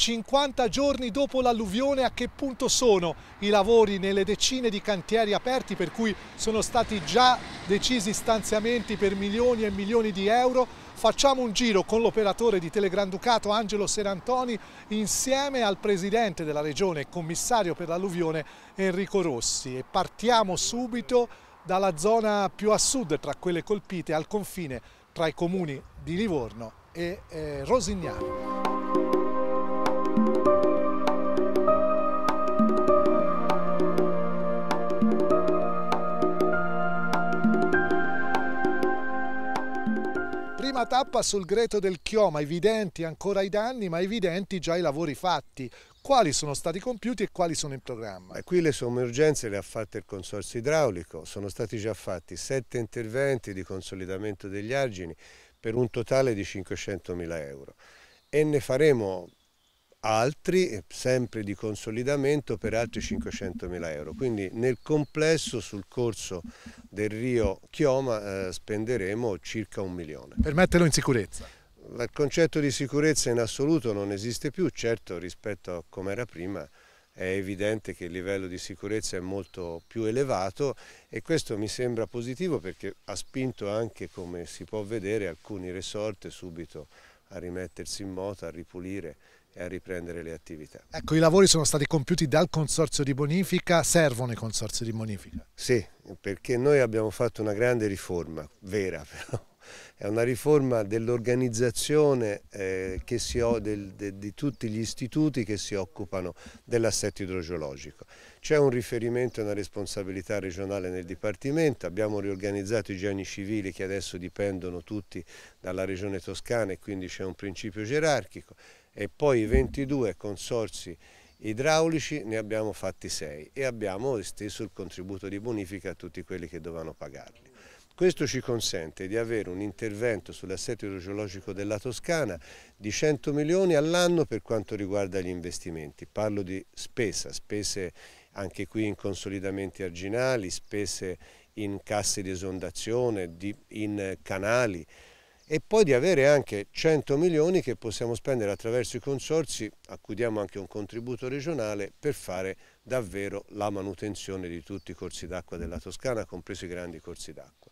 50 giorni dopo l'alluvione a che punto sono i lavori nelle decine di cantieri aperti per cui sono stati già decisi stanziamenti per milioni e milioni di euro. Facciamo un giro con l'operatore di Telegranducato Angelo Serantoni insieme al presidente della regione e commissario per l'alluvione Enrico Rossi e partiamo subito dalla zona più a sud tra quelle colpite al confine tra i comuni di Livorno e eh, Rosignano. prima tappa sul Greto del Chioma, evidenti ancora i danni, ma evidenti già i lavori fatti. Quali sono stati compiuti e quali sono in programma? E qui le sommergenze le ha fatte il Consorzio Idraulico, sono stati già fatti sette interventi di consolidamento degli argini per un totale di 500.000 euro e ne faremo altri, sempre di consolidamento, per altri 500.000 euro. Quindi nel complesso sul corso del Rio Chioma eh, spenderemo circa un milione. Per metterlo in sicurezza? Il concetto di sicurezza in assoluto non esiste più, certo rispetto a come era prima è evidente che il livello di sicurezza è molto più elevato e questo mi sembra positivo perché ha spinto anche, come si può vedere, alcuni resort subito a rimettersi in moto, a ripulire e a riprendere le attività. Ecco, i lavori sono stati compiuti dal Consorzio di Bonifica, servono i consorzi di bonifica? Sì, perché noi abbiamo fatto una grande riforma, vera però, è una riforma dell'organizzazione eh, de, de, di tutti gli istituti che si occupano dell'assetto idrogeologico. C'è un riferimento e una responsabilità regionale nel Dipartimento, abbiamo riorganizzato i geni civili che adesso dipendono tutti dalla Regione Toscana e quindi c'è un principio gerarchico e poi 22 consorsi idraulici ne abbiamo fatti 6 e abbiamo esteso il contributo di bonifica a tutti quelli che dovevano pagarli. Questo ci consente di avere un intervento sull'assetto idrogeologico della Toscana di 100 milioni all'anno per quanto riguarda gli investimenti. Parlo di spesa, spese anche qui in consolidamenti arginali, spese in casse di esondazione, in canali, e poi di avere anche 100 milioni che possiamo spendere attraverso i consorsi, a cui diamo anche un contributo regionale, per fare davvero la manutenzione di tutti i corsi d'acqua della mm. Toscana, compresi i grandi corsi d'acqua.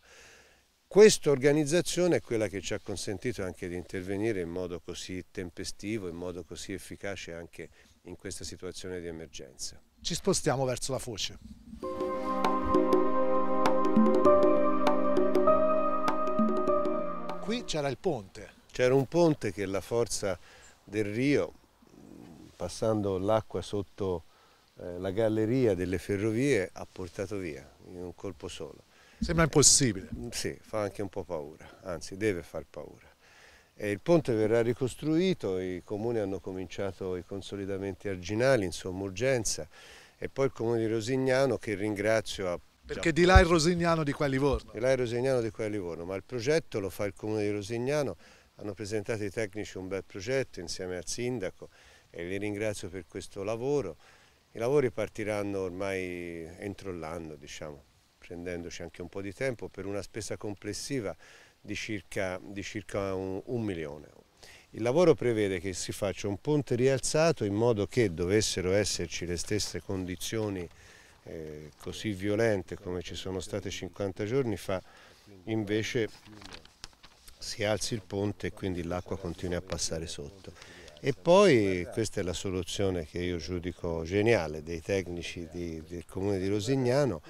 Questa organizzazione è quella che ci ha consentito anche di intervenire in modo così tempestivo, in modo così efficace anche in questa situazione di emergenza. Ci spostiamo verso la foce. qui c'era il ponte. C'era un ponte che la forza del rio, passando l'acqua sotto eh, la galleria delle ferrovie, ha portato via in un colpo solo. Sembra impossibile. Eh, sì, fa anche un po' paura, anzi deve far paura. E il ponte verrà ricostruito, i comuni hanno cominciato i consolidamenti arginali in somma urgenza e poi il comune di Rosignano che ringrazio ha perché di là il Rosignano di qua è Livorno. Di là il Rosignano di qua è Livorno, ma il progetto lo fa il comune di Rosignano, hanno presentato i tecnici un bel progetto insieme al sindaco e li ringrazio per questo lavoro. I lavori partiranno ormai entro l'anno, diciamo, prendendoci anche un po' di tempo per una spesa complessiva di circa, di circa un, un milione. Il lavoro prevede che si faccia un ponte rialzato in modo che dovessero esserci le stesse condizioni eh, così violente come ci sono state 50 giorni fa, invece si alzi il ponte e quindi l'acqua continui a passare sotto. E poi questa è la soluzione che io giudico geniale dei tecnici di, del comune di Rosignano,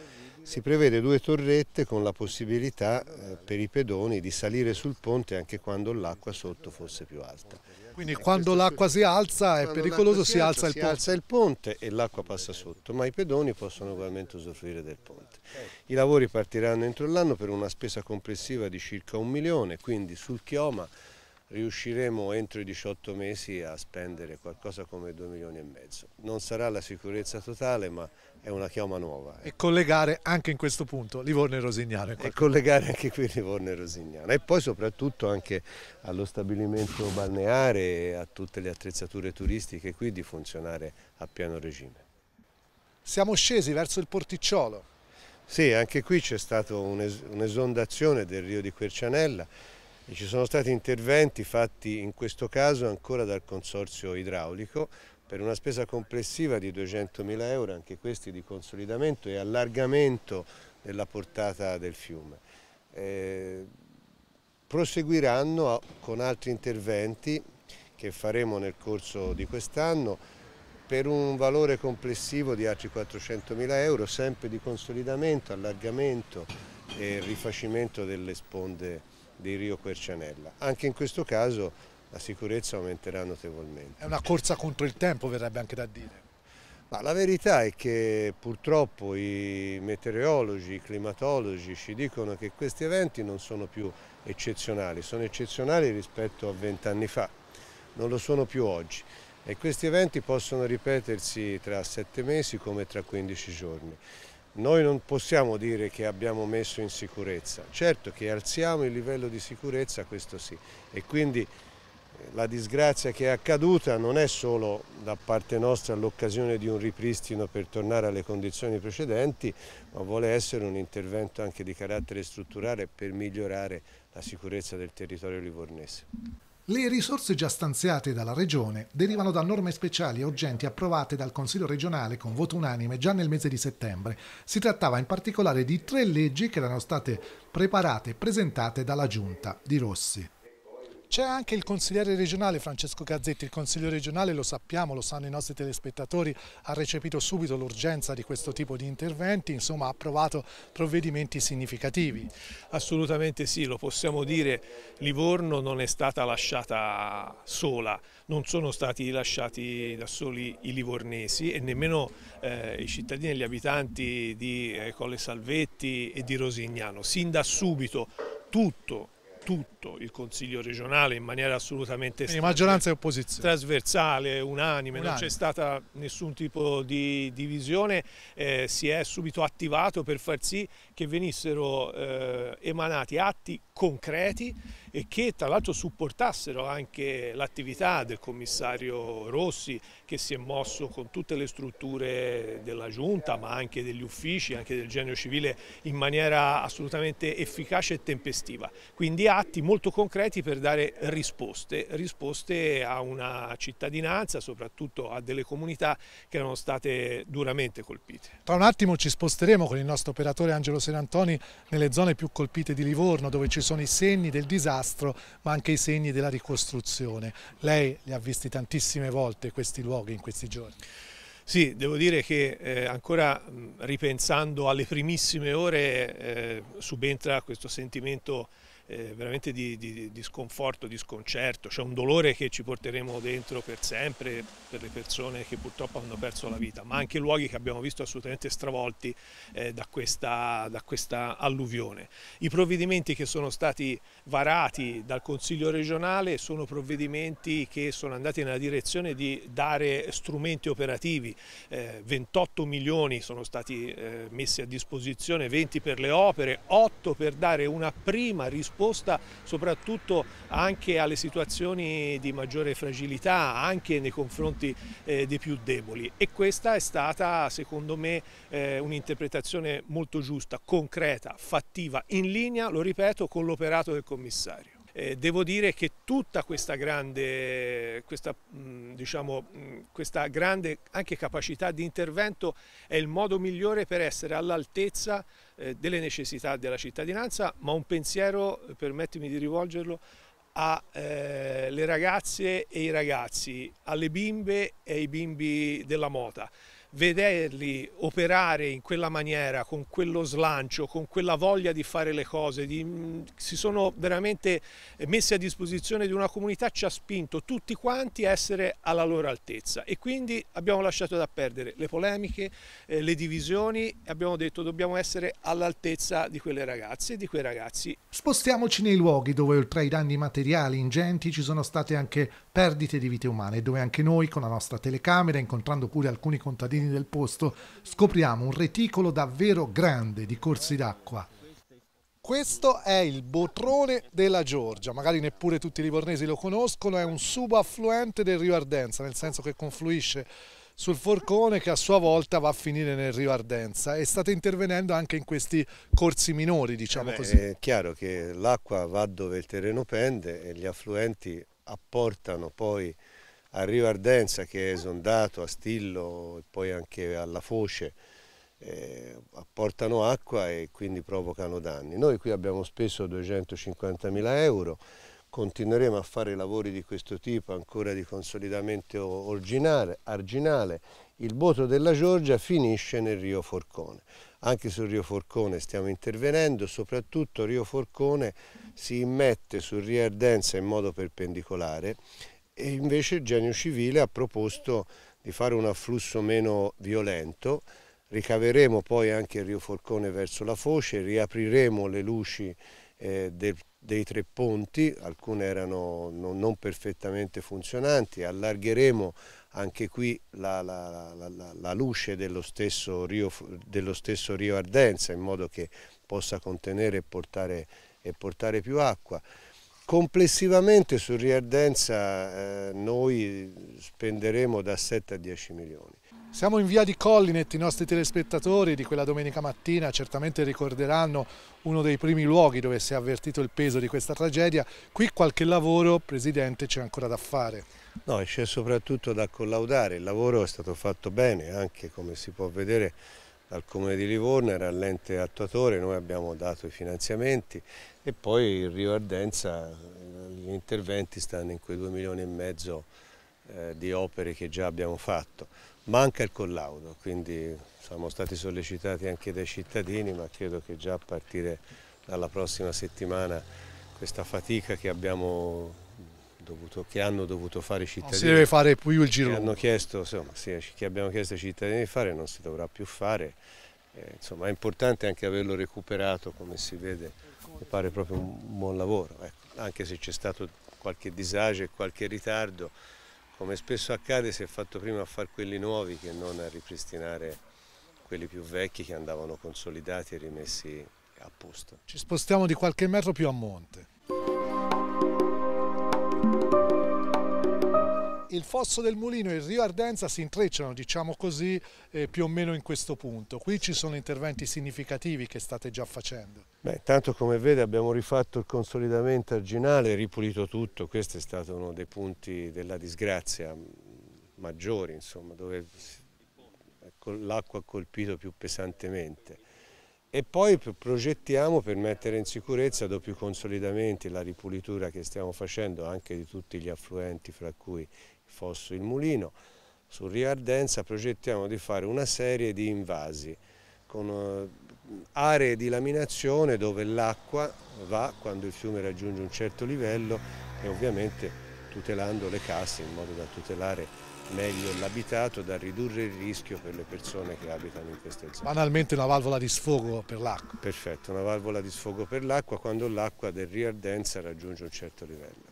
si prevede due torrette con la possibilità eh, per i pedoni di salire sul ponte anche quando l'acqua sotto fosse più alta. Quindi quando l'acqua si alza è pericoloso, si, si, alza, il si alza, il ponte e l'acqua passa sotto, ma i pedoni possono ugualmente usufruire del ponte. I lavori partiranno entro l'anno per una spesa complessiva di circa un milione, quindi sul chioma riusciremo entro i 18 mesi a spendere qualcosa come 2 milioni e mezzo. Non sarà la sicurezza totale ma è una chioma nuova. E ecco. collegare anche in questo punto Livorno e Rosignano. Ecco. E collegare anche qui Livorno e Rosignano e poi soprattutto anche allo stabilimento balneare e a tutte le attrezzature turistiche qui di funzionare a pieno regime. Siamo scesi verso il porticciolo. Sì, anche qui c'è stata un'esondazione del Rio di Quercianella ci sono stati interventi fatti in questo caso ancora dal Consorzio Idraulico per una spesa complessiva di 200.000 euro, anche questi di consolidamento e allargamento della portata del fiume. Eh, proseguiranno con altri interventi che faremo nel corso di quest'anno per un valore complessivo di altri 400.000 euro, sempre di consolidamento, allargamento e rifacimento delle sponde di Rio Quercianella. Anche in questo caso la sicurezza aumenterà notevolmente. È una corsa contro il tempo verrebbe anche da dire. Ma la verità è che purtroppo i meteorologi, i climatologi ci dicono che questi eventi non sono più eccezionali, sono eccezionali rispetto a vent'anni fa, non lo sono più oggi e questi eventi possono ripetersi tra sette mesi come tra quindici giorni. Noi non possiamo dire che abbiamo messo in sicurezza, certo che alziamo il livello di sicurezza, questo sì, e quindi eh, la disgrazia che è accaduta non è solo da parte nostra l'occasione di un ripristino per tornare alle condizioni precedenti, ma vuole essere un intervento anche di carattere strutturale per migliorare la sicurezza del territorio livornese. Le risorse già stanziate dalla Regione derivano da norme speciali e urgenti approvate dal Consiglio regionale con voto unanime già nel mese di settembre. Si trattava in particolare di tre leggi che erano state preparate e presentate dalla Giunta di Rossi. C'è anche il consigliere regionale Francesco Gazzetti, il consiglio regionale lo sappiamo, lo sanno i nostri telespettatori, ha recepito subito l'urgenza di questo tipo di interventi, insomma ha approvato provvedimenti significativi. Assolutamente sì, lo possiamo dire, Livorno non è stata lasciata sola, non sono stati lasciati da soli i livornesi e nemmeno eh, i cittadini e gli abitanti di eh, Colle Salvetti e di Rosignano. Sin da subito tutto tutto il Consiglio regionale in maniera assolutamente maggioranza e opposizione. trasversale, unanime, unanime. non c'è stata nessun tipo di divisione, eh, si è subito attivato per far sì che venissero eh, emanati atti concreti e che tra l'altro supportassero anche l'attività del commissario Rossi che si è mosso con tutte le strutture della giunta ma anche degli uffici, anche del genio civile in maniera assolutamente efficace e tempestiva. Quindi atti molto concreti per dare risposte, risposte a una cittadinanza, soprattutto a delle comunità che erano state duramente colpite. Tra un attimo ci sposteremo con il nostro operatore Angelo Serantoni nelle zone più colpite di Livorno dove ci sono sono i segni del disastro ma anche i segni della ricostruzione. Lei li ha visti tantissime volte questi luoghi in questi giorni. Sì, devo dire che eh, ancora ripensando alle primissime ore eh, subentra questo sentimento eh, veramente di, di, di, sconforto, di sconcerto, c'è un dolore che ci porteremo dentro per sempre per le persone che purtroppo hanno perso la vita, ma anche luoghi che abbiamo visto assolutamente stravolti eh, da, questa, da questa alluvione. I provvedimenti che sono stati varati dal Consiglio regionale sono provvedimenti che sono andati nella direzione di dare strumenti operativi, eh, 28 milioni sono stati eh, messi a disposizione, 20 per le opere, 8 per dare una prima risposta risposta soprattutto anche alle situazioni di maggiore fragilità, anche nei confronti eh, dei più deboli. E questa è stata, secondo me, eh, un'interpretazione molto giusta, concreta, fattiva, in linea, lo ripeto, con l'operato del commissario. Eh, devo dire che tutta questa grande, questa, mm, diciamo, mm, questa grande anche capacità di intervento è il modo migliore per essere all'altezza eh, delle necessità della cittadinanza, ma un pensiero, eh, permettimi di rivolgerlo, alle eh, ragazze e i ragazzi, alle bimbe e ai bimbi della mota vederli operare in quella maniera, con quello slancio, con quella voglia di fare le cose, di, mm, si sono veramente eh, messi a disposizione di una comunità, ci ha spinto tutti quanti a essere alla loro altezza e quindi abbiamo lasciato da perdere le polemiche, eh, le divisioni, abbiamo detto dobbiamo essere all'altezza di quelle ragazze e di quei ragazzi. Spostiamoci nei luoghi dove oltre ai danni materiali ingenti ci sono state anche perdite di vite umane, dove anche noi con la nostra telecamera, incontrando pure alcuni contadini, cittadini del posto, scopriamo un reticolo davvero grande di corsi d'acqua. Questo è il Botrone della Giorgia, magari neppure tutti i livornesi lo conoscono, è un subaffluente del Rio Ardenza, nel senso che confluisce sul Forcone che a sua volta va a finire nel Rio Ardenza e state intervenendo anche in questi corsi minori, diciamo eh beh, così. È chiaro che l'acqua va dove il terreno pende e gli affluenti apportano poi a Rio Ardenza che è esondato, a Stillo e poi anche alla Foce, eh, apportano acqua e quindi provocano danni. Noi qui abbiamo speso 250.000 euro, continueremo a fare lavori di questo tipo ancora di consolidamento orginale, arginale. Il voto della Giorgia finisce nel Rio Forcone. Anche sul Rio Forcone stiamo intervenendo, soprattutto Rio Forcone si immette sul Rio Ardenza in modo perpendicolare e invece il genio civile ha proposto di fare un afflusso meno violento, ricaveremo poi anche il Rio Forcone verso la foce, riapriremo le luci eh, del, dei tre ponti, alcune erano non, perfettamente funzionanti, allargheremo anche qui la, la, la, la luce dello stesso, rio, dello stesso, rio, Ardenza in modo che possa contenere e portare, e portare più acqua. Complessivamente su Riardenza eh, noi spenderemo da 7 a 10 milioni. Siamo in via di Collinet, i nostri telespettatori di quella domenica mattina certamente ricorderanno uno dei primi luoghi dove si è avvertito il peso di questa tragedia. Qui qualche lavoro, Presidente, c'è ancora da fare. No, c'è soprattutto da collaudare, il lavoro è stato fatto bene, anche come si può vedere dal Comune di Livorno, era l'ente attuatore, noi abbiamo dato i finanziamenti, e poi il Rio Ardenza, gli interventi stanno in quei 2 milioni e mezzo eh, di opere che già abbiamo fatto. Manca il collaudo, quindi siamo stati sollecitati anche dai cittadini, ma credo che già a partire dalla prossima settimana questa fatica che abbiamo Dovuto, che hanno dovuto fare i cittadini. Non si deve fare più il giro. Che, hanno chiesto, insomma, sì, che abbiamo chiesto ai cittadini di fare non si dovrà più fare. Eh, insomma, è importante anche averlo recuperato, come si vede, mi pare proprio un buon lavoro, ecco. anche se c'è stato qualche disagio e qualche ritardo, come spesso accade si è fatto prima a fare quelli nuovi che non a ripristinare quelli più vecchi che andavano consolidati e rimessi a posto. Ci spostiamo di qualche metro più a monte. il Fosso del Mulino e il Rio Ardenza si intrecciano, diciamo così, eh, più o meno in questo punto. Qui ci sono interventi significativi che state già facendo. Beh, tanto come vede abbiamo rifatto il consolidamento arginale, ripulito tutto, questo è stato uno dei punti della disgrazia maggiori, insomma, dove ecco, l'acqua ha colpito più pesantemente e poi progettiamo per mettere in sicurezza dopo i consolidamenti, la ripulitura che stiamo facendo anche di tutti gli affluenti fra cui il Fosso e il Mulino. Su Riardenza progettiamo di fare una serie di invasi con eh, aree di laminazione dove l'acqua va quando il fiume raggiunge un certo livello e ovviamente tutelando le casse in modo da tutelare meglio l'abitato da ridurre il rischio per le persone che abitano in queste zone. Banalmente una valvola di sfogo per l'acqua. Perfetto, una valvola di sfogo per l'acqua quando l'acqua del riardenza raggiunge un certo livello.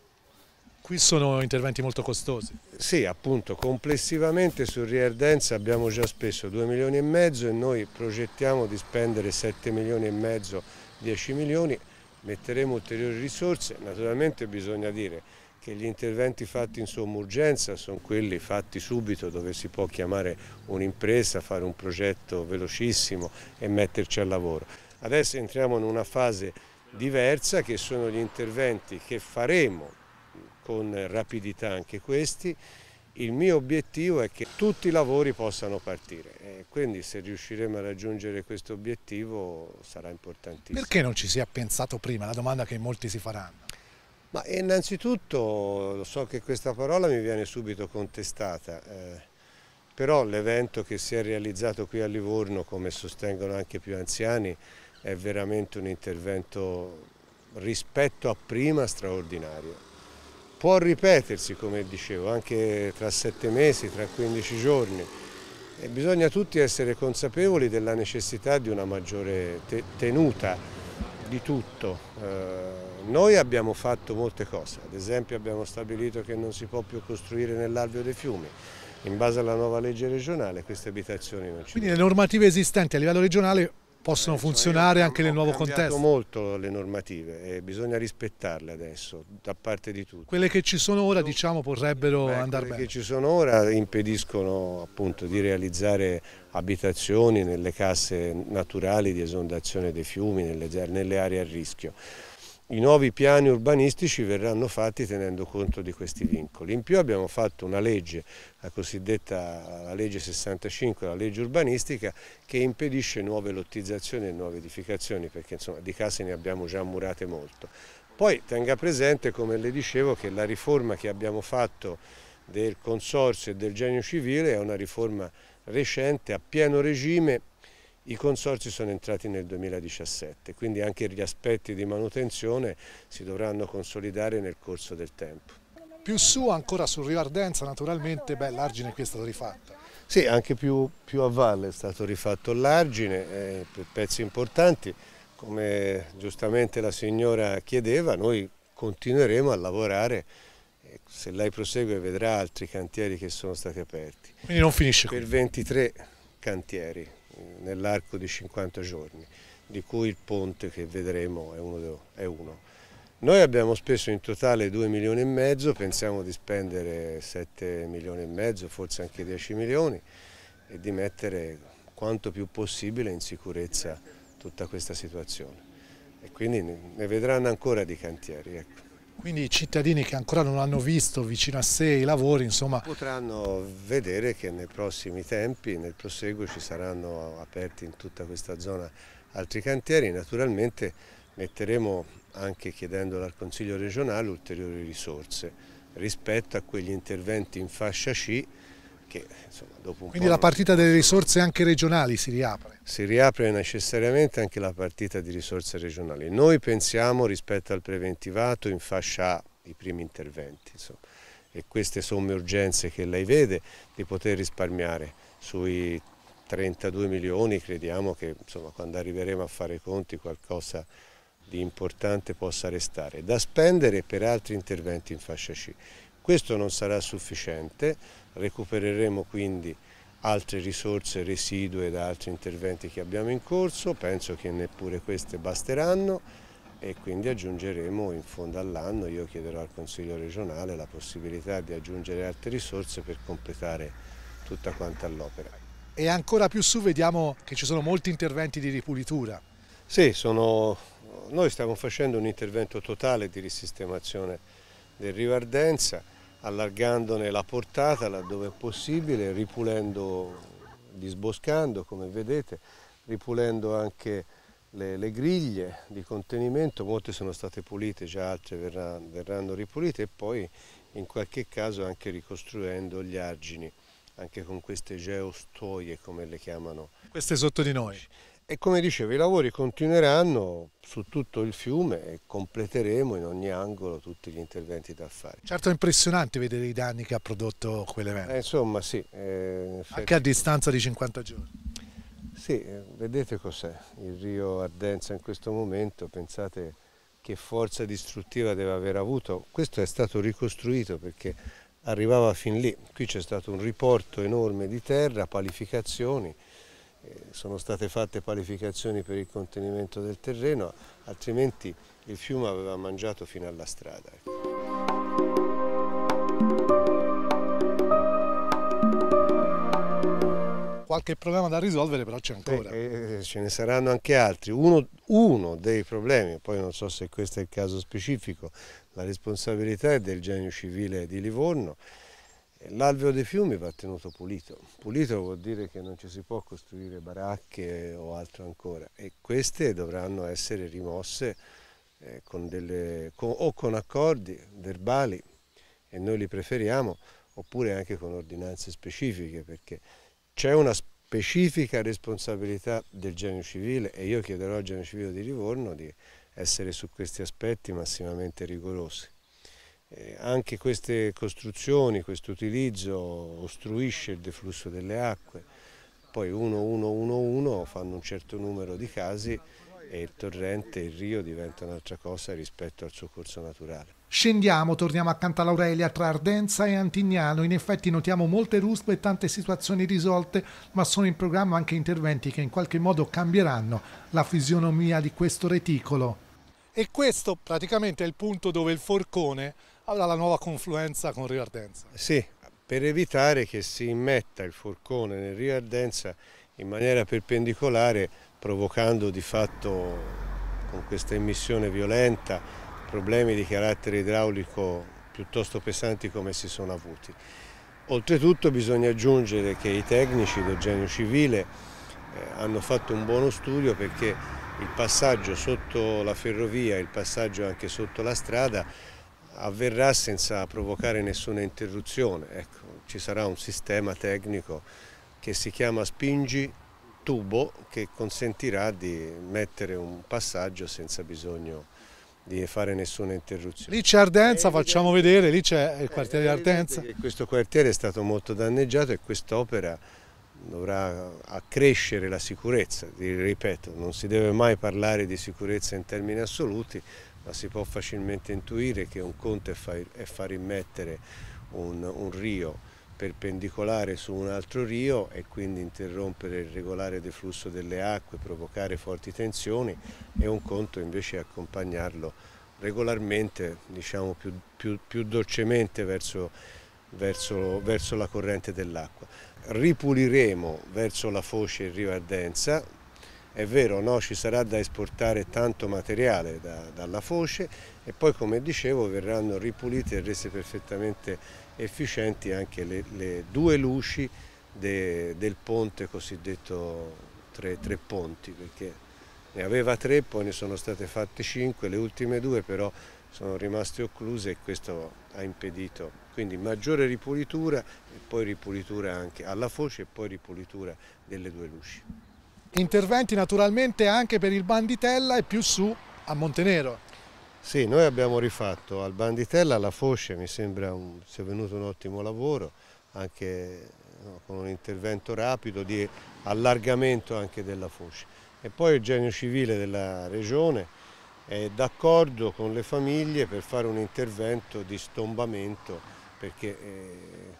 Qui sono interventi molto costosi. Sì, appunto, complessivamente sul riardenza abbiamo già speso 2 milioni e mezzo e noi progettiamo di spendere 7 milioni e mezzo, 10 milioni, metteremo ulteriori risorse, naturalmente bisogna dire che gli interventi fatti in somma urgenza sono quelli fatti subito dove si può chiamare un'impresa, fare un progetto velocissimo e metterci al lavoro. Adesso entriamo in una fase diversa che sono gli interventi che faremo con rapidità anche questi. Il mio obiettivo è che tutti i lavori possano partire e quindi se riusciremo a raggiungere questo obiettivo sarà importantissimo. Perché non ci si è pensato prima? La domanda che molti si faranno. Ma innanzitutto lo so che questa parola mi viene subito contestata, eh, però l'evento che si è realizzato qui a Livorno, come sostengono anche più anziani, è veramente un intervento rispetto a prima straordinario. Può ripetersi, come dicevo, anche tra sette mesi, tra 15 giorni. E bisogna tutti essere consapevoli della necessità di una maggiore te tenuta di tutto. Eh, noi abbiamo fatto molte cose, ad esempio abbiamo stabilito che non si può più costruire nell'alveo dei fiumi, in base alla nuova legge regionale queste abitazioni non ci sono. Quindi le normative esistenti a livello regionale possono eh, funzionare anche nel nuovo contesto? Hanno molto le normative e bisogna rispettarle adesso da parte di tutti. Quelle che ci sono ora diciamo potrebbero andare bene? Quelle che ci sono ora impediscono appunto di realizzare abitazioni nelle casse naturali di esondazione dei fiumi, nelle, nelle aree a rischio. I nuovi piani urbanistici verranno fatti tenendo conto di questi vincoli. In più abbiamo fatto una legge, la cosiddetta la legge 65, la legge urbanistica, che impedisce nuove lottizzazioni e nuove edificazioni, perché insomma, di case ne abbiamo già murate molto. Poi tenga presente, come le dicevo, che la riforma che abbiamo fatto del consorzio e del genio civile è una riforma recente a pieno regime i consorzi sono entrati nel 2017, quindi anche gli aspetti di manutenzione si dovranno consolidare nel corso del tempo. Più su ancora sul Rio Ardenza naturalmente l'argine qui è stato rifatto. Sì, anche più, più, a valle è stato rifatto l'argine eh, per pezzi importanti. Come giustamente la signora chiedeva, noi continueremo a lavorare se lei prosegue vedrà altri cantieri che sono stati aperti. Quindi non finisce qui. Per 23 cantieri nell'arco di 50 giorni, di cui il ponte che vedremo è uno, è uno. Noi abbiamo speso in totale 2 milioni e mezzo, pensiamo di spendere 7 milioni e mezzo, forse anche 10 milioni e di mettere quanto più possibile in sicurezza tutta questa situazione. E quindi ne vedranno ancora di cantieri. Ecco. Quindi i cittadini che ancora non hanno visto vicino a sé i lavori, insomma... Potranno vedere che nei prossimi tempi, nel proseguo, ci saranno aperti in tutta questa zona altri cantieri. Naturalmente metteremo, anche chiedendo al Consiglio regionale, ulteriori risorse rispetto a quegli interventi in fascia C che, insomma, Quindi la partita delle risorse anche regionali si riapre? Si riapre necessariamente anche la partita di risorse regionali. Noi pensiamo rispetto al preventivato in fascia A i primi interventi insomma, e queste somme urgenze che lei vede di poter risparmiare sui 32 milioni crediamo che insomma, quando arriveremo a fare i conti qualcosa di importante possa restare da spendere per altri interventi in fascia C. Questo non sarà sufficiente, Recupereremo quindi altre risorse residue da altri interventi che abbiamo in corso, penso che neppure queste basteranno e quindi aggiungeremo in fondo all'anno, io chiederò al Consiglio regionale la possibilità di aggiungere altre risorse per completare tutta quanta l'opera. E ancora più su vediamo che ci sono molti interventi di ripulitura. Sì, sono... noi stiamo facendo un intervento totale di risistemazione del Rivardenza allargandone la portata laddove è possibile, ripulendo, disboscando come vedete, ripulendo anche le, le griglie di contenimento, molte sono state pulite, già altre verranno, verranno ripulite e poi in qualche caso anche ricostruendo gli argini anche con queste geostoie come le chiamano. Queste sotto di noi? E come dicevo, i lavori continueranno su tutto il fiume e completeremo in ogni angolo tutti gli interventi da fare. Certo è impressionante vedere i danni che ha prodotto quell'evento. Eh, insomma sì. Eh, Anche a distanza di 50 giorni. Sì, eh, vedete cos'è il rio Ardenza in questo momento, pensate che forza distruttiva deve aver avuto. Questo è stato ricostruito perché arrivava fin lì, qui c'è stato un riporto enorme di terra, palificazioni, eh, sono state fatte parificazioni per il contenimento del terreno, altrimenti il fiume aveva mangiato fino alla strada. Ecco. Qualche problema da risolvere però c'è ancora. Eh, eh, eh, ce ne saranno anche altri. Uno, uno dei problemi, poi non so se questo è il caso specifico, la responsabilità è del genio civile di Livorno, L'alveo dei fiumi va tenuto pulito. Pulito vuol dire che non ci si può costruire baracche o altro ancora e queste dovranno essere rimosse eh, con delle, con, o con accordi verbali e noi li preferiamo oppure anche con ordinanze specifiche perché c'è una specifica responsabilità del genio civile e io chiederò al genio civile di Livorno di essere su questi aspetti massimamente rigorosi. Eh, anche queste costruzioni, questo utilizzo ostruisce il deflusso delle acque, poi 1-1-1-1 fanno un certo numero di casi e il torrente, il rio diventa un'altra cosa rispetto al suo corso naturale. Scendiamo, torniamo accanto all'Aurelia tra Ardenza e Antignano. In effetti notiamo molte ruspe e tante situazioni risolte, ma sono in programma anche interventi che in qualche modo cambieranno la fisionomia di questo reticolo. E questo praticamente è il punto dove il forcone avrà la nuova confluenza con Rio Ardenza. Sì, per evitare che si immetta il forcone nel Rio Ardenza in maniera perpendicolare provocando di fatto con questa emissione violenta problemi di carattere idraulico piuttosto pesanti come si sono avuti. Oltretutto bisogna aggiungere che i tecnici del genio civile eh, hanno fatto un buono studio perché il passaggio sotto la ferrovia, il passaggio anche sotto la strada avverrà senza provocare nessuna interruzione. Ecco, ci sarà un sistema tecnico che si chiama spingi tubo che consentirà di mettere un passaggio senza bisogno di fare nessuna interruzione. Lì c'è Ardenza, eh, facciamo vedere, lì c'è il eh, quartiere di Ardenza. Questo quartiere è stato molto danneggiato e quest'opera dovrà accrescere la sicurezza, ripeto, non si deve mai parlare di sicurezza in termini assoluti, ma si può facilmente intuire che un conto è, fa, è far immettere un, un rio perpendicolare su un altro rio e quindi interrompere il regolare deflusso delle acque, provocare forti tensioni e un conto invece accompagnarlo regolarmente, diciamo più, più, più dolcemente verso, verso, verso la corrente dell'acqua. Ripuliremo verso la foce in rivardenza, è vero, no? ci sarà da esportare tanto materiale da, dalla foce e poi come dicevo verranno ripulite e rese perfettamente efficienti anche le, le due luci de, del ponte cosiddetto tre, tre ponti, perché ne aveva tre, poi ne sono state fatte cinque, le ultime due però sono rimaste occluse e questo ha impedito quindi maggiore ripulitura e poi ripulitura anche alla foce e poi ripulitura delle due luci interventi naturalmente anche per il Banditella e più su a Montenero. Sì, noi abbiamo rifatto al Banditella alla Fosce, mi sembra un, sia venuto un ottimo lavoro, anche no, con un intervento rapido di allargamento anche della Fosce. E poi il genio civile della regione è d'accordo con le famiglie per fare un intervento di stombamento perché eh,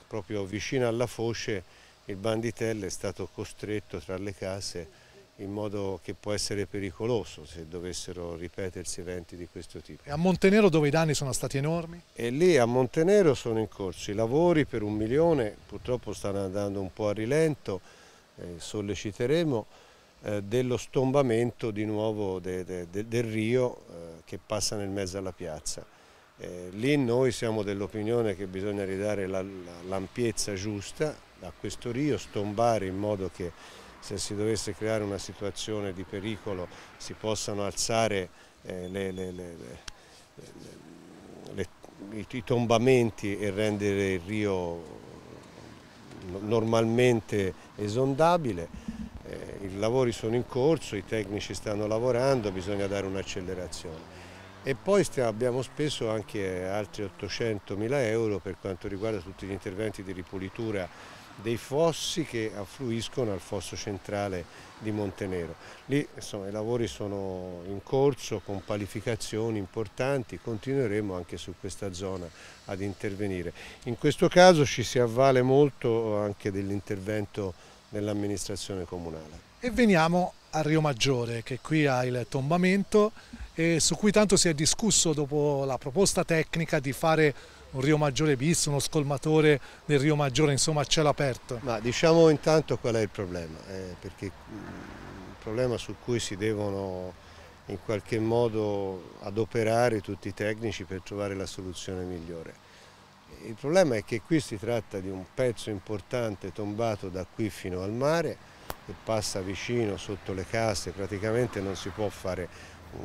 proprio vicino alla Fosce il banditello è stato costretto tra le case in modo che può essere pericoloso se dovessero ripetersi eventi di questo tipo. E a Montenero dove i danni sono stati enormi? E lì a Montenero sono in corso i lavori per un milione, purtroppo stanno andando un po' a rilento, eh, solleciteremo, eh, dello stombamento di nuovo de, de, de, del rio eh, che passa nel mezzo alla piazza. Eh, lì noi siamo dell'opinione che bisogna ridare l'ampiezza la, la, giusta a questo rio, stombare in modo che se si dovesse creare una situazione di pericolo si possano alzare eh, le, le, le, i tombamenti e rendere il rio normalmente esondabile. Eh, I lavori sono in corso, i tecnici stanno lavorando, bisogna dare un'accelerazione. E poi abbiamo speso anche altri 800 mila euro per quanto riguarda tutti gli interventi di ripulitura dei fossi che affluiscono al fosso centrale di Montenero. Lì insomma, i lavori sono in corso con palificazioni importanti, continueremo anche su questa zona ad intervenire. In questo caso ci si avvale molto anche dell'intervento dell'amministrazione comunale. E veniamo a Rio Maggiore che qui ha il tombamento e su cui tanto si è discusso dopo la proposta tecnica di fare un Rio Maggiore bis, uno scolmatore del Rio Maggiore, insomma a cielo aperto. Ma diciamo intanto qual è il problema, eh, perché il mm, problema su cui si devono in qualche modo adoperare tutti i tecnici per trovare la soluzione migliore. Il problema è che qui si tratta di un pezzo importante tombato da qui fino al mare che passa vicino sotto le casse, praticamente non si può fare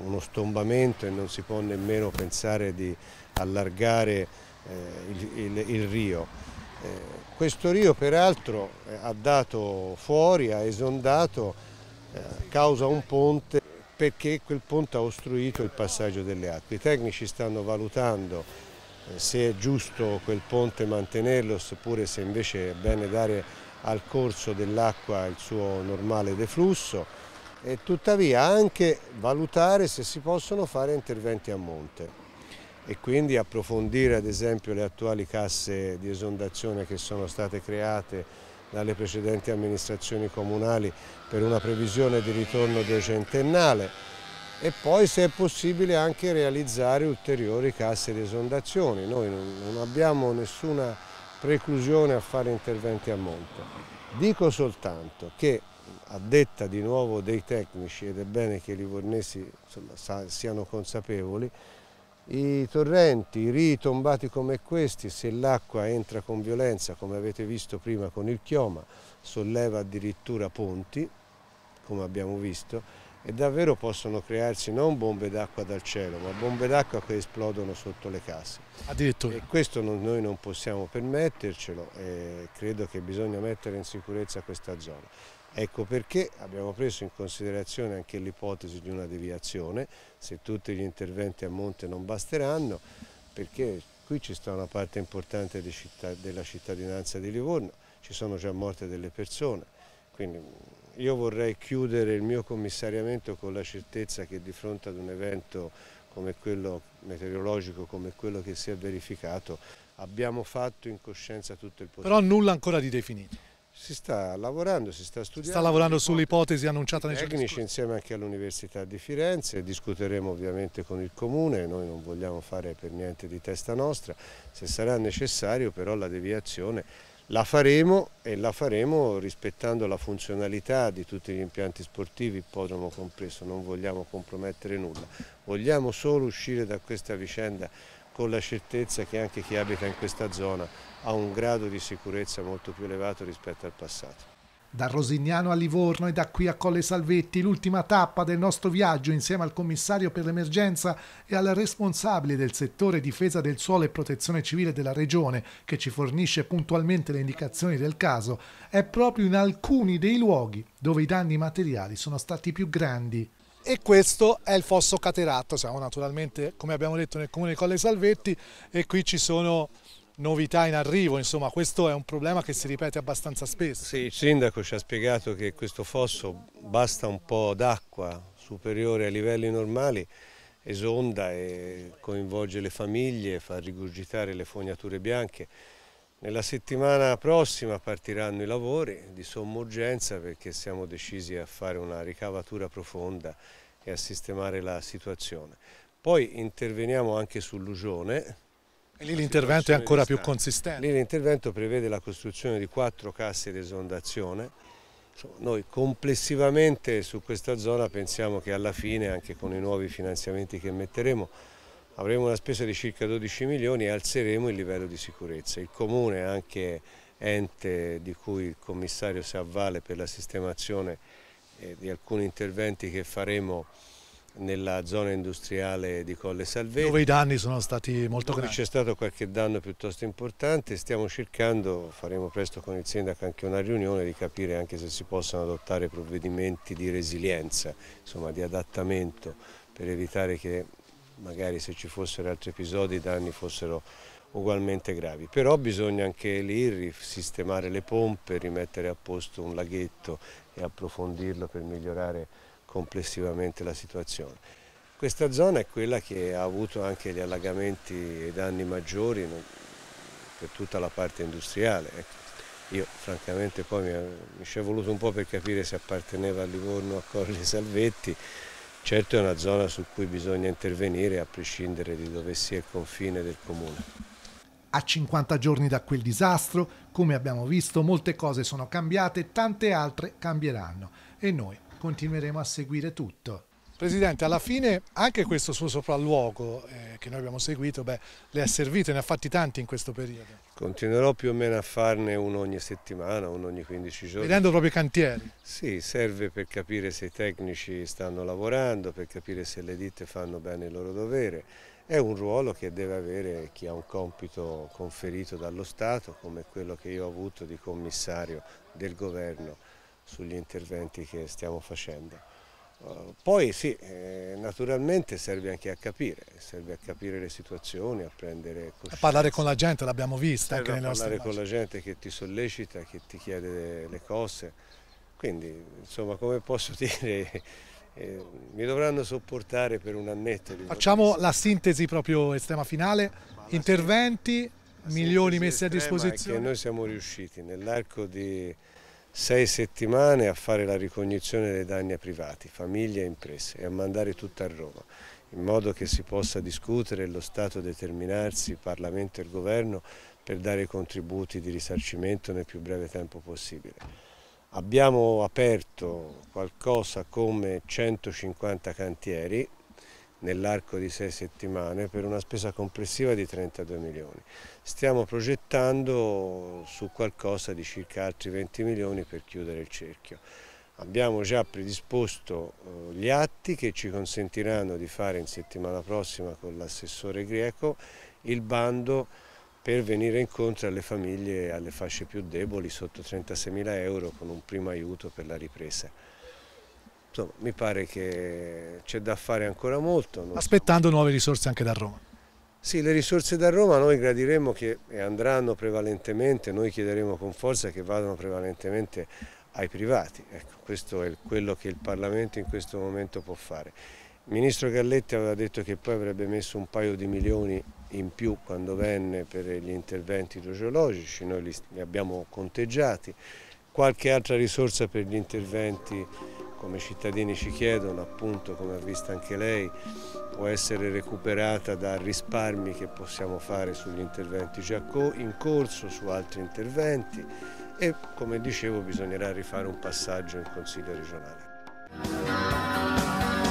uno stombamento e non si può nemmeno pensare di allargare eh, il, il, il rio. Eh, questo rio peraltro eh, ha dato fuori, ha esondato eh, causa un ponte perché quel ponte ha ostruito il passaggio delle acque. I tecnici stanno valutando se è giusto quel ponte mantenerlo oppure se invece è bene dare al corso dell'acqua il suo normale deflusso e tuttavia anche valutare se si possono fare interventi a monte e quindi approfondire ad esempio le attuali casse di esondazione che sono state create dalle precedenti amministrazioni comunali per una previsione di ritorno decentennale e poi se è possibile anche realizzare ulteriori casse di esondazione. Noi non abbiamo nessuna preclusione a fare interventi a monte. Dico soltanto che a detta di nuovo dei tecnici ed è bene che i livornesi insomma, siano consapevoli i torrenti, i rii tombati come questi, se l'acqua entra con violenza, come avete visto prima con il chioma, solleva addirittura ponti, come abbiamo visto, e davvero possono crearsi non bombe d'acqua dal cielo, ma bombe d'acqua che esplodono sotto le case. Addirittura. E questo non, noi non possiamo permettercelo e credo che bisogna mettere in sicurezza questa zona. Ecco perché abbiamo preso in considerazione anche l'ipotesi di una deviazione, se tutti gli interventi a monte non basteranno, perché qui ci sta una parte importante città, della cittadinanza di Livorno, ci sono già morte delle persone, quindi io vorrei chiudere il mio commissariamento con la certezza che di fronte ad un evento come quello meteorologico, come quello che si è verificato, abbiamo fatto in coscienza tutto il potere. Però nulla ancora di definito. Si sta lavorando, si sta studiando. Si sta lavorando sull'ipotesi annunciata nel tecnici insieme anche all'Università di Firenze, discuteremo ovviamente con il Comune, noi non vogliamo fare per niente di testa nostra, se sarà necessario però la deviazione la faremo e la faremo rispettando la funzionalità di tutti gli impianti sportivi, ippodromo compreso, non vogliamo compromettere nulla, vogliamo solo uscire da questa vicenda con la certezza che anche chi abita in questa zona ha un grado di sicurezza molto più elevato rispetto al passato. Da Rosignano a Livorno e da qui a Colle Salvetti, l'ultima tappa del nostro viaggio insieme al commissario per l'emergenza e al responsabile del settore difesa del suolo e protezione civile della regione, che ci fornisce puntualmente le indicazioni del caso, è proprio in alcuni dei luoghi dove i danni materiali sono stati più grandi e questo è il fosso cateratto, siamo naturalmente come abbiamo detto nel comune di Colle Salvetti e qui ci sono novità in arrivo, insomma questo è un problema che si ripete abbastanza spesso. Sì, il sindaco ci ha spiegato che questo fosso basta un po' d'acqua superiore ai livelli normali, esonda e coinvolge le famiglie, fa rigurgitare le fognature bianche nella settimana prossima partiranno i lavori di somma urgenza perché siamo decisi a fare una ricavatura profonda e a sistemare la situazione. Poi interveniamo anche sull'Ugione. E lì l'intervento è ancora più consistente? Lì l'intervento prevede la costruzione di quattro casse di esondazione. Noi complessivamente su questa zona pensiamo che alla fine, anche con i nuovi finanziamenti che metteremo, avremo una spesa di circa 12 milioni e alzeremo il livello di sicurezza. Il comune è anche ente di cui il commissario si avvale per la sistemazione eh, di alcuni interventi che faremo nella zona industriale di Colle Salvetti. Dove i danni sono stati molto dove grandi. C'è stato qualche danno piuttosto importante, stiamo cercando, faremo presto con il sindaco anche una riunione, di capire anche se si possono adottare provvedimenti di resilienza, insomma di adattamento per evitare che magari se ci fossero altri episodi i danni fossero ugualmente gravi, però bisogna anche lì sistemare le pompe, rimettere a posto un laghetto e approfondirlo per migliorare complessivamente la situazione. Questa zona è quella che ha avuto anche gli allagamenti e i danni maggiori per tutta la parte industriale. Ecco. Io francamente poi mi, ci è voluto un po' per capire se apparteneva a Livorno o a e Salvetti, Certo è una zona su cui bisogna intervenire a prescindere di dove sia il confine del comune. A 50 giorni da quel disastro, come abbiamo visto, molte cose sono cambiate, tante altre cambieranno e noi continueremo a seguire tutto. Presidente, alla fine anche questo suo sopralluogo eh, che noi abbiamo seguito, beh, le ha servito, ne ha fatti tanti in questo periodo. Continuerò più o meno a farne uno ogni settimana, uno ogni 15 giorni. Vedendo proprio i cantieri? Sì, serve per capire se i tecnici stanno lavorando, per capire se le ditte fanno bene il loro dovere. È un ruolo che deve avere chi ha un compito conferito dallo Stato, come quello che io ho avuto di commissario del governo sugli interventi che stiamo facendo. Eh, poi sì, eh, naturalmente serve anche a capire, serve a capire le situazioni, a prendere coscienza. A parlare con la gente, l'abbiamo vista serve anche nelle nostre A parlare con la gente che ti sollecita, che ti chiede le cose. Quindi, insomma, come posso dire, eh, mi dovranno sopportare per un annetto. Facciamo la sintesi proprio estrema finale, interventi, milioni messi a disposizione. Che noi siamo riusciti nell'arco di sei settimane a fare la ricognizione dei danni a privati, famiglie e imprese e a mandare tutto a Roma in modo che si possa discutere e lo Stato determinarsi, Parlamento e il Governo, per dare contributi di risarcimento nel più breve tempo possibile. Abbiamo aperto qualcosa come 150 cantieri nell'arco di sei settimane per una spesa complessiva di 32 milioni stiamo progettando su qualcosa di circa altri 20 milioni per chiudere il cerchio. Abbiamo già predisposto eh, gli atti che ci consentiranno di fare in settimana prossima con l'assessore greco il bando per venire incontro alle famiglie e alle fasce più deboli sotto 36 mila euro con un primo aiuto per la ripresa. Insomma, mi pare che c'è da fare ancora molto. Aspettando nuove risorse anche da Roma. Sì, le risorse da Roma noi gradiremo che eh, andranno prevalentemente, noi chiederemo con forza che vadano prevalentemente ai privati. Ecco, questo è quello che il Parlamento in questo momento può fare. Il Ministro Galletti aveva detto che poi avrebbe messo un paio di milioni in più quando venne per gli interventi idrogeologici, noi li abbiamo conteggiati, qualche altra risorsa per gli interventi come i cittadini ci chiedono, appunto come ha visto anche lei, può essere recuperata da risparmi che possiamo fare sugli interventi già in corso, su altri interventi e come dicevo bisognerà rifare un passaggio in Consiglio regionale.